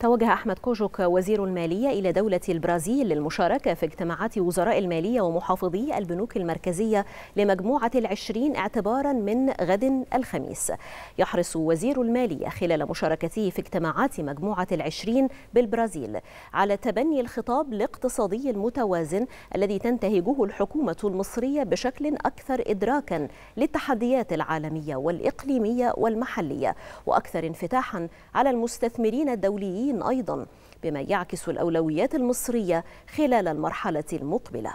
توجه أحمد كوجوك وزير المالية إلى دولة البرازيل للمشاركة في اجتماعات وزراء المالية ومحافظي البنوك المركزية لمجموعة العشرين اعتبارا من غد الخميس يحرص وزير المالية خلال مشاركته في اجتماعات مجموعة العشرين بالبرازيل على تبني الخطاب الاقتصادي المتوازن الذي تنتهجه الحكومة المصرية بشكل أكثر إدراكا للتحديات العالمية والإقليمية والمحلية وأكثر انفتاحا على المستثمرين الدوليين الصين أيضا بما يعكس الأولويات المصرية خلال المرحلة المقبلة